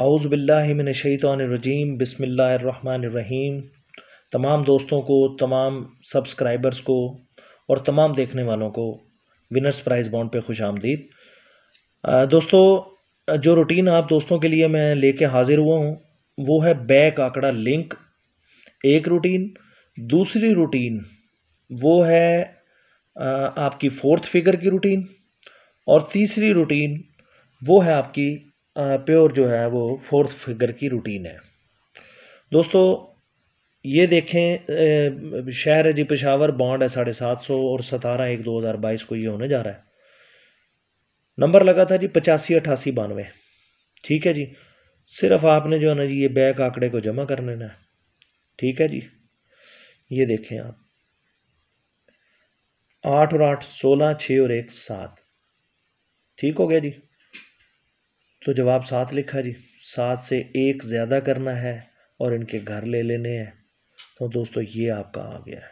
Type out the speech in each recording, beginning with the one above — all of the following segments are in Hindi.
आउज़बिल्लिमिनशैतरजीम बसमीम तमाम दोस्तों को तमाम सब्सक्राइबर्स को और तमाम देखने वालों को विनर्स प्राइज़ बॉन्ड पर खुश आमदीद दोस्तों जो रूटीन आप दोस्तों के लिए मैं ले कर हाज़िर हुआ हूँ वो है बैक आंकड़ा लिंक एक रूटीन दूसरी रूटीन वो है आपकी फोर्थ फिगर की रूटीन और तीसरी रूटीन वो है आपकी प्योर जो है वो फोर्थ फिगर की रूटीन है दोस्तों ये देखें शहर है जी पेशावर बॉन्ड है साढ़े सात सौ और सतारह एक दो हज़ार बाईस को ये होने जा रहा है नंबर लगा था जी पचासी अट्ठासी बानवे ठीक है जी सिर्फ आपने जो है ना जी ये बैक आंकड़े को जमा कर लेना है ठीक है जी ये देखें आप आठ और आठ सोलह छः और एक सात ठीक हो गया जी तो जवाब सात लिखा जी सात से एक ज़्यादा करना है और इनके घर ले लेने हैं तो दोस्तों ये आपका आ गया है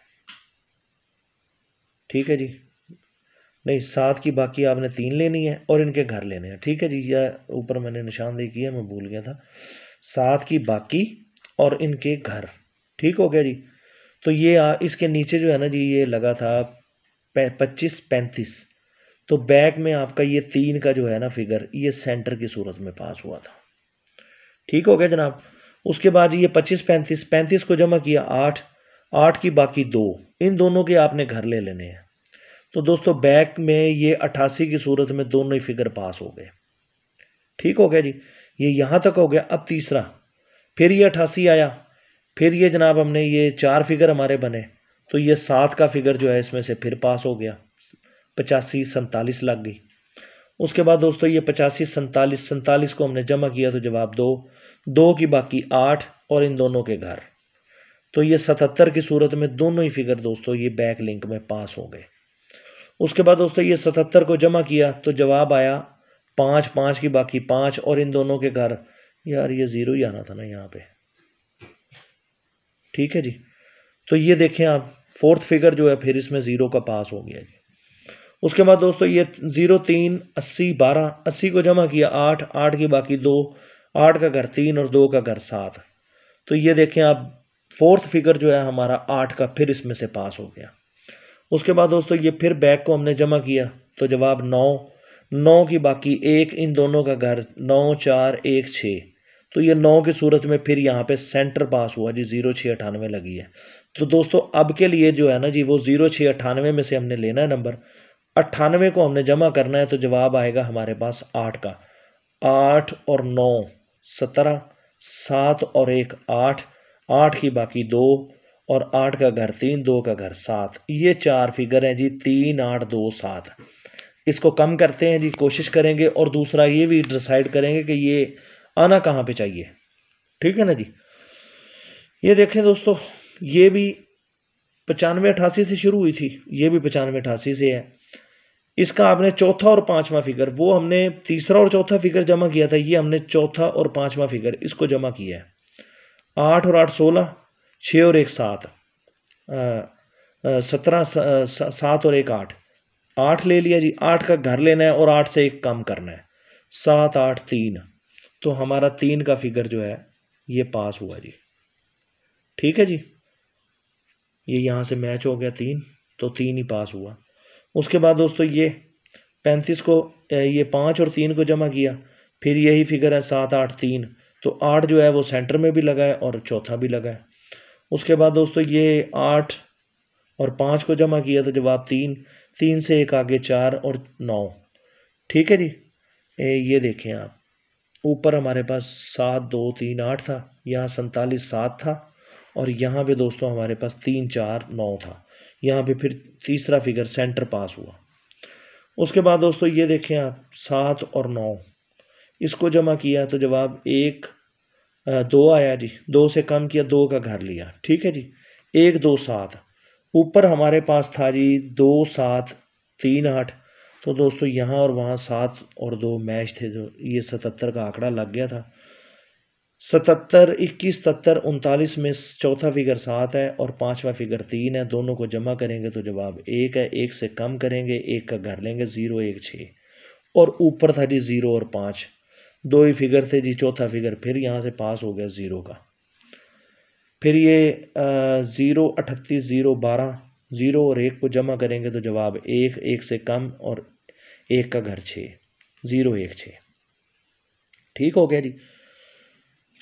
ठीक है जी नहीं सात की बाकी आपने तीन लेनी है और इनके घर लेने हैं ठीक है जी यह ऊपर मैंने निशानदेही किया मैं भूल गया था सात की बाकी और इनके घर ठीक हो गया जी तो ये आ, इसके नीचे जो है ना जी ये लगा था पच्चीस पैंतीस तो बैक में आपका ये तीन का जो है ना फिगर ये सेंटर की सूरत में पास हुआ था ठीक हो गया जनाब उसके बाद ये पच्चीस पैंतीस पैंतीस को जमा किया आठ आठ की बाकी दो इन दोनों के आपने घर ले लेने हैं तो दोस्तों बैक में ये अट्ठासी की सूरत में दोनों ही फिगर पास हो गए ठीक हो गया जी ये यहाँ तक हो गया अब तीसरा फिर ये अट्ठासी आया फिर ये जनाब हमने ये चार फिगर हमारे बने तो ये सात का फिगर जो है इसमें से फिर पास हो गया पचासी सैंतालीस लग गई उसके बाद दोस्तों ये पचासी सैंतालीस सैंतालीस को हमने जमा किया तो जवाब दो दो की बाकी आठ और इन दोनों के घर तो ये सतहत्तर की सूरत में दोनों ही फिगर दोस्तों ये बैक लिंक में पास हो गए उसके बाद दोस्तों ये सतहत्तर को जमा किया तो जवाब आया पाँच पाँच की बाकी पाँच और इन दोनों के घर यार ये ज़ीरो ही आना था ना यहाँ पे ठीक है जी तो ये देखें आप फोर्थ फिगर जो है फिर इसमें ज़ीरो का पास हो गया जी उसके बाद दोस्तों ये ज़ीरो तीन अस्सी बारह अस्सी को जमा किया आठ आठ की बाकी दो आठ का घर तीन और दो का घर सात तो ये देखें आप फोर्थ फिगर जो है हमारा आठ का फिर इसमें से पास हो गया उसके बाद दोस्तों ये फिर बैग को हमने जमा किया तो जवाब नौ नौ की बाकी एक इन दोनों का घर नौ चार एक छः तो ये नौ की सूरत में फिर यहाँ पे सेंटर पास हुआ जी ज़ीरो छः अठानवे लगी है तो दोस्तों अब के लिए जो है ना जी वो ज़ीरो छः अठानवे में से हमने लेना है नंबर अट्ठानवे को हमने जमा करना है तो जवाब आएगा हमारे पास आठ का आठ और नौ सत्रह सात और एक आठ आठ की बाकी दो और आठ का घर तीन दो का घर सात ये चार फिगर हैं जी तीन आठ दो सात इसको कम करते हैं जी कोशिश करेंगे और दूसरा ये भी डिसाइड करेंगे कि ये आना कहाँ पे चाहिए ठीक है ना जी ये देखें दोस्तों ये भी पचानवे अठासी से शुरू हुई थी ये भी पचानवे अठासी से है इसका आपने चौथा और पांचवा फिगर वो हमने तीसरा और चौथा फिगर जमा किया था ये हमने चौथा और पांचवा फिगर इसको जमा किया है आठ और आठ सोलह छः और एक सात सत्रह सात और एक आठ आठ ले लिया जी आठ का घर लेना है और आठ से एक कम करना है सात आठ तीन तो हमारा तीन का फिगर जो है ये पास हुआ जी ठीक है जी ये यहाँ से मैच हो गया तीन तो तीन ही पास हुआ उसके बाद दोस्तों ये पैंतीस को ये पाँच और तीन को जमा किया फिर यही फिगर है सात आठ तीन तो आठ जो है वो सेंटर में भी लगा है और चौथा भी लगा है उसके बाद दोस्तों ये आठ और पाँच को जमा किया तो जवाब तीन तीन से एक आगे चार और नौ ठीक है जी ए, ये देखें आप ऊपर हमारे पास सात दो तीन आठ था यहाँ सैंतालीस सात था और यहाँ पे दोस्तों हमारे पास तीन चार नौ था यहाँ पे फिर तीसरा फिगर सेंटर पास हुआ उसके बाद दोस्तों ये देखें आप सात और नौ इसको जमा किया तो जवाब एक दो आया जी दो से कम किया दो का घर लिया ठीक है जी एक दो सात ऊपर हमारे पास था जी दो सात तीन आठ तो दोस्तों यहाँ और वहाँ सात और दो मैच थे जो ये सतहत्तर का आंकड़ा लग गया था सतहत्तर इक्कीस सतर उनतालीस में चौथा फिगर सात है और पांचवा फिगर तीन है दोनों को जमा करेंगे तो जवाब एक है एक से कम करेंगे एक का घर लेंगे ज़ीरो एक छः और ऊपर था जी ज़ीरो और पाँच दो ही फिगर थे जी चौथा फिगर फिर यहाँ से पास हो गया ज़ीरो का फिर ये ज़ीरो अठतीस ज़ीरो बारह ज़ीरो और एक को जमा करेंगे तो जवाब एक एक से कम और एक का घर छः ज़ीरो एक छः ठीक हो गया जी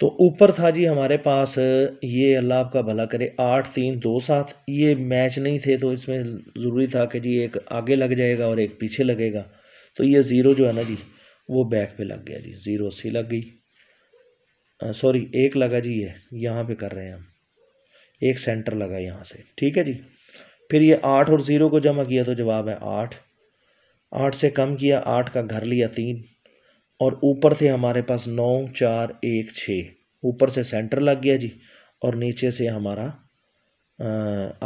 तो ऊपर था जी हमारे पास ये अल्लाह आपका भला करे आठ तीन दो सात ये मैच नहीं थे तो इसमें ज़रूरी था कि जी एक आगे लग जाएगा और एक पीछे लगेगा तो ये ज़ीरो जो है ना जी वो बैक पे लग गया जी ज़ीरो अस्सी लग गई सॉरी एक लगा जी ये यहाँ पे कर रहे हैं हम एक सेंटर लगा यहाँ से ठीक है जी फिर ये आठ और ज़ीरो को जमा किया तो जवाब है आठ आठ से कम किया आठ का घर लिया तीन और ऊपर से हमारे पास नौ चार एक छः ऊपर से सेंटर लग गया जी और नीचे से हमारा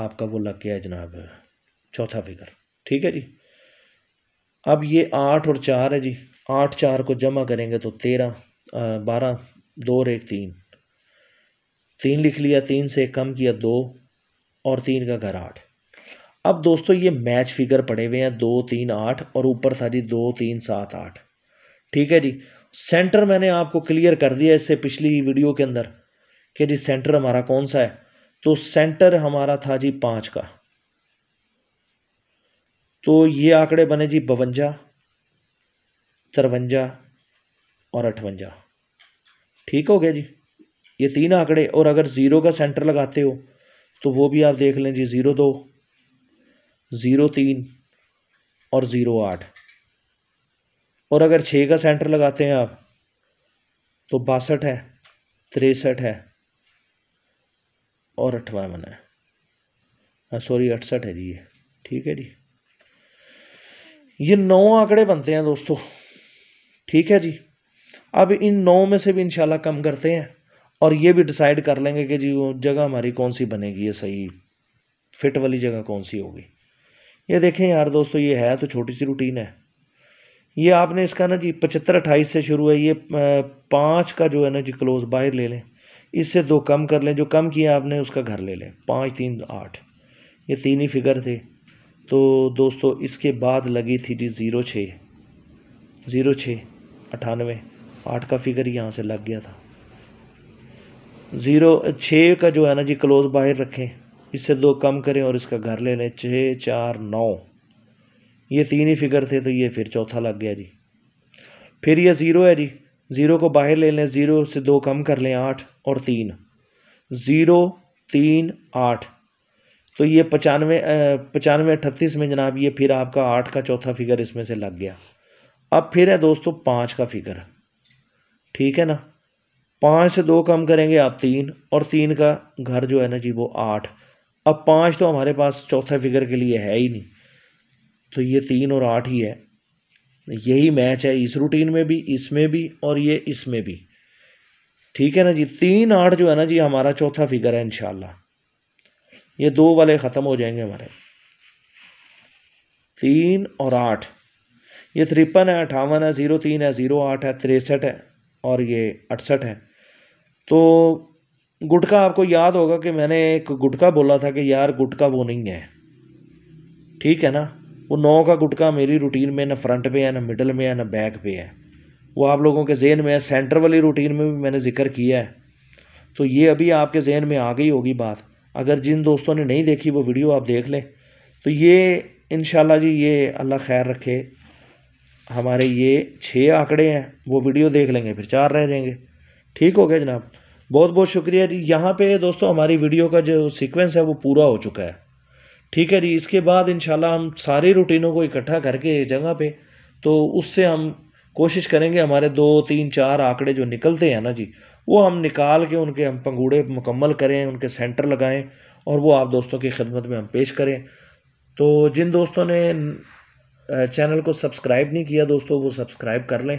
आपका वो लग गया जनाब चौथा फिगर ठीक है जी अब ये आठ और चार है जी आठ चार को जमा करेंगे तो तेरह बारह दो और एक तीन तीन लिख लिया तीन से कम किया दो और तीन का घर आठ अब दोस्तों ये मैच फिगर पड़े हुए हैं दो तीन आठ और ऊपर सारी दो तीन सात आठ ठीक है जी सेंटर मैंने आपको क्लियर कर दिया इससे पिछली वीडियो के अंदर कि जी सेंटर हमारा कौन सा है तो सेंटर हमारा था जी पाँच का तो ये आंकड़े बने जी बवंजा तिरवंजा और अठवंजा ठीक हो गया जी ये तीन आंकड़े और अगर ज़ीरो का सेंटर लगाते हो तो वो भी आप देख लें जी ज़ीरो दो ज़ीरो तीन और ज़ीरो आठ और अगर छः का सेंटर लगाते हैं आप तो बासठ है तिरसठ है और मन है सॉरी अड़सठ है जी ये ठीक है जी ये नौ आंकड़े बनते हैं दोस्तों ठीक है जी अब इन नौ में से भी इंशाल्लाह कम करते हैं और ये भी डिसाइड कर लेंगे कि जी वो जगह हमारी कौन सी बनेगी ये सही फिट वाली जगह कौन सी होगी ये देखें यार दोस्तों ये है तो छोटी सी रूटीन है ये आपने इसका ना जी पचहत्तर अट्ठाईस से शुरू है ये पाँच का जो है ना जी क्लोज बाहर ले लें इससे दो कम कर लें जो कम किया आपने उसका घर ले लें पाँच तीन आठ ये तीन ही फिगर थे तो दोस्तों इसके बाद लगी थी जी ज़ीरो छः ज़ीरो छः अठानवे आठ का फिगर यहाँ से लग गया था ज़ीरो छः का जो है ना जी क्लोज बाहर रखें इससे दो कम करें और इसका घर ले लें छः चार नौ ये तीन ही फिगर थे तो ये फिर चौथा लग गया जी फिर ये ज़ीरो है जी ज़ीरो को बाहर ले लें ज़ीरो से दो कम कर लें आठ और तीन ज़ीरो तीन आठ तो ये पचानवे पचानवे अट्ठतीस में जनाब ये फिर आपका आठ का चौथा फिगर इसमें से लग गया अब फिर है दोस्तों पाँच का फिगर ठीक है ना पाँच से दो कम करेंगे आप तीन और तीन का घर जो है ना जी वो आठ अब पाँच तो हमारे पास चौथा फिगर के लिए है ही नहीं तो ये तीन और आठ ही है यही मैच है इस रूटीन में भी इसमें भी और ये इसमें भी ठीक है ना जी तीन आठ जो है ना जी हमारा चौथा फिगर है इन ये दो वाले ख़त्म हो जाएंगे हमारे तीन और आठ ये तिरपन है अठावन है ज़ीरो तीन है ज़ीरो आठ है तिरसठ है और ये अड़सठ है तो गुटका आपको याद होगा कि मैंने एक गुटका बोला था कि यार गुटका वो नहीं है ठीक है ना वो नौ का गुटका मेरी रूटीन में ना फ्रंट पे है ना मिडल में है ना बैक पे है वो आप लोगों के जहन में है सेंटर वाली रूटीन में भी मैंने जिक्र किया है तो ये अभी आपके जहन में आ गई होगी बात अगर जिन दोस्तों ने नहीं देखी वो वीडियो आप देख लें तो ये इन जी ये अल्लाह खैर रखे हमारे ये छः आंकड़े हैं वो वीडियो देख लेंगे फिर चार रह जाएंगे ठीक हो गया जनाब बहुत बहुत शुक्रिया जी यहाँ पे दोस्तों हमारी वीडियो का जो सीक्वेंस है वो पूरा हो चुका है ठीक है जी इसके बाद इन हम सारे रूटीनों को इकट्ठा करके एक जगह पे तो उससे हम कोशिश करेंगे हमारे दो तीन चार आंकड़े जो निकलते हैं ना जी वो हम निकाल के उनके हम पंगूड़े मुकम्मल करें उनके सेंटर लगाएं और वो आप दोस्तों की खिदमत में हम पेश करें तो जिन दोस्तों ने चैनल को सब्सक्राइब नहीं किया दोस्तों वो सब्सक्राइब कर लें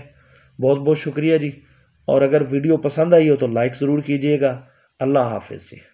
बहुत बहुत शुक्रिया जी और अगर वीडियो पसंद आई हो तो लाइक ज़रूर कीजिएगा अल्लाह हाफिज़ जी